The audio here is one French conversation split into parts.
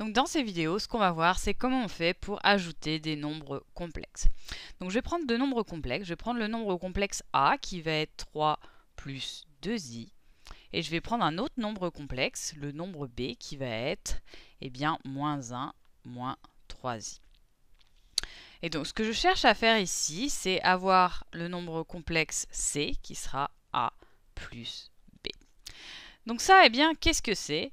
Donc dans ces vidéos, ce qu'on va voir, c'est comment on fait pour ajouter des nombres complexes. Donc je vais prendre deux nombres complexes. Je vais prendre le nombre complexe A qui va être 3 plus 2i. Et je vais prendre un autre nombre complexe, le nombre B, qui va être eh bien, moins 1, moins 3i. Et donc ce que je cherche à faire ici, c'est avoir le nombre complexe C qui sera A plus B. Donc ça, eh bien, qu'est-ce que c'est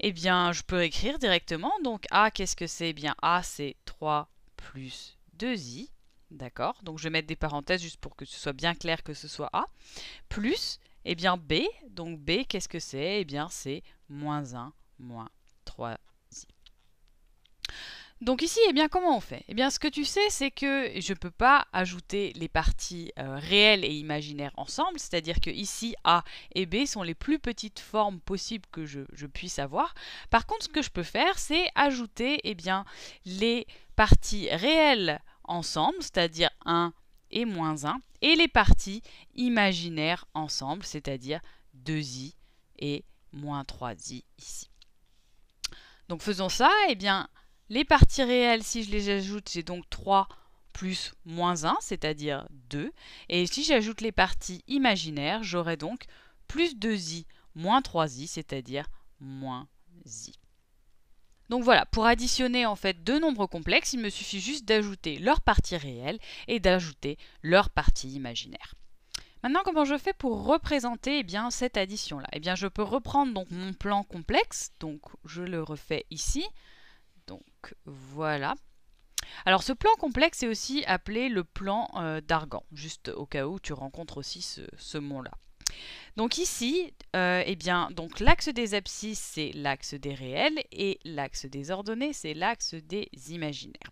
eh bien, je peux écrire directement. Donc A, qu'est-ce que c'est Eh bien A, c'est 3 plus 2i. D'accord Donc je vais mettre des parenthèses juste pour que ce soit bien clair que ce soit A. Plus, eh bien B. Donc B, qu'est-ce que c'est Eh bien c'est moins 1, moins 3 donc ici, eh bien, comment on fait Eh bien, ce que tu sais, c'est que je ne peux pas ajouter les parties euh, réelles et imaginaires ensemble, c'est-à-dire que ici, A et B sont les plus petites formes possibles que je, puisse avoir. Par contre, ce que je peux faire, c'est ajouter eh bien, les parties réelles ensemble, c'est-à-dire 1 et moins 1, et les parties imaginaires ensemble, c'est-à-dire 2i et moins 3i ici. Donc faisons ça, eh bien les parties réelles, si je les ajoute, j'ai donc 3 plus moins 1, c'est-à-dire 2. Et si j'ajoute les parties imaginaires, j'aurai donc plus 2i moins 3i, c'est-à-dire moins i. Donc voilà, pour additionner en fait deux nombres complexes, il me suffit juste d'ajouter leur partie réelle et d'ajouter leur partie imaginaire. Maintenant, comment je fais pour représenter eh bien, cette addition-là Eh bien, je peux reprendre donc mon plan complexe, donc je le refais ici. Donc voilà. Alors ce plan complexe est aussi appelé le plan euh, d'argan, juste au cas où tu rencontres aussi ce, ce là Donc ici, euh, eh bien, donc l'axe des abscisses, c'est l'axe des réels, et l'axe des ordonnées, c'est l'axe des imaginaires.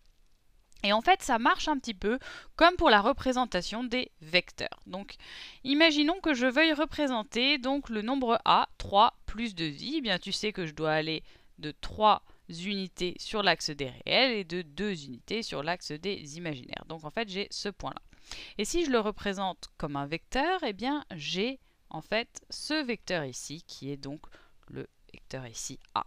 Et en fait, ça marche un petit peu comme pour la représentation des vecteurs. Donc, imaginons que je veuille représenter donc le nombre a, 3 plus 2i. Eh bien, tu sais que je dois aller de 3 unités sur l'axe des réels et de deux unités sur l'axe des imaginaires. Donc en fait, j'ai ce point-là. Et si je le représente comme un vecteur, eh bien j'ai en fait ce vecteur ici qui est donc le vecteur ici A.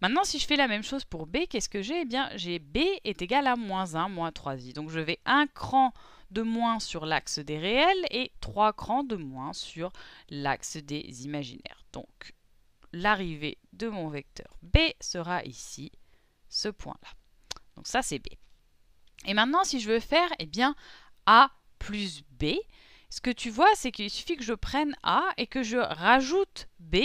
Maintenant, si je fais la même chose pour B, qu'est-ce que j'ai Eh bien, j'ai B est égal à moins 1, moins 3i. Donc, je vais un cran de moins sur l'axe des réels et trois crans de moins sur l'axe des imaginaires. Donc, l'arrivée de mon vecteur B sera ici ce point-là. Donc ça, c'est B. Et maintenant, si je veux faire eh bien, A plus B, ce que tu vois, c'est qu'il suffit que je prenne A et que je rajoute B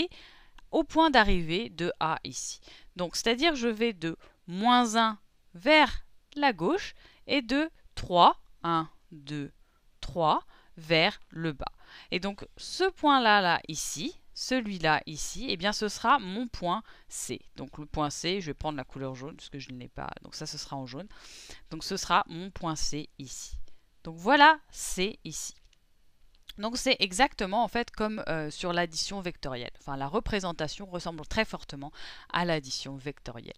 au point d'arrivée de A ici. Donc, c'est-à-dire je vais de moins 1 vers la gauche et de 3, 1, 2, 3, vers le bas. Et donc, ce point-là, là, ici, celui-là ici, et eh bien ce sera mon point C. Donc le point C, je vais prendre la couleur jaune parce que je ne l'ai pas. Donc ça, ce sera en jaune. Donc ce sera mon point C ici. Donc voilà, C, ici. Donc c'est exactement en fait comme euh, sur l'addition vectorielle. Enfin la représentation ressemble très fortement à l'addition vectorielle.